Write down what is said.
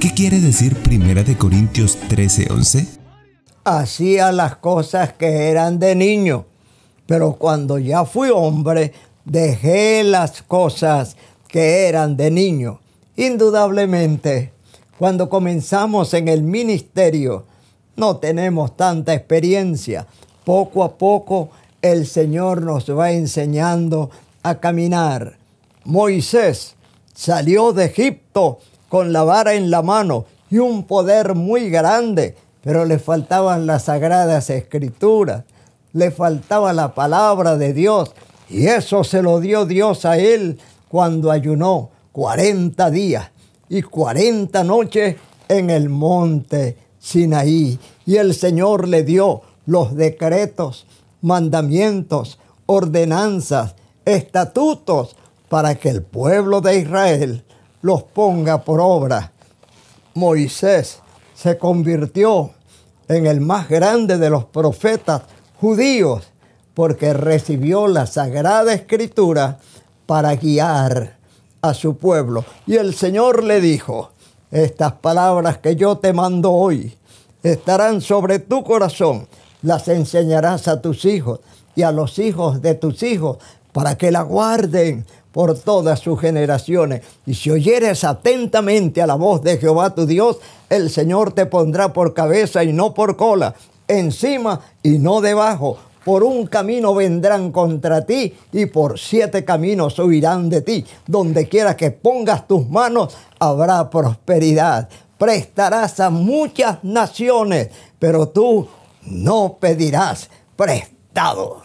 ¿Qué quiere decir Primera de Corintios 13:11? Hacía las cosas que eran de niño, pero cuando ya fui hombre, dejé las cosas que eran de niño. Indudablemente, cuando comenzamos en el ministerio, no tenemos tanta experiencia. Poco a poco el Señor nos va enseñando a caminar. Moisés salió de Egipto con la vara en la mano y un poder muy grande, pero le faltaban las sagradas escrituras, le faltaba la palabra de Dios, y eso se lo dio Dios a él cuando ayunó 40 días y 40 noches en el monte Sinaí. Y el Señor le dio los decretos, mandamientos, ordenanzas, estatutos para que el pueblo de Israel los ponga por obra. Moisés se convirtió en el más grande de los profetas judíos porque recibió la sagrada escritura para guiar a su pueblo. Y el Señor le dijo, estas palabras que yo te mando hoy estarán sobre tu corazón, las enseñarás a tus hijos y a los hijos de tus hijos para que la guarden, por todas sus generaciones. Y si oyeres atentamente a la voz de Jehová tu Dios, el Señor te pondrá por cabeza y no por cola, encima y no debajo. Por un camino vendrán contra ti y por siete caminos huirán de ti. Donde quiera que pongas tus manos, habrá prosperidad. Prestarás a muchas naciones, pero tú no pedirás prestado.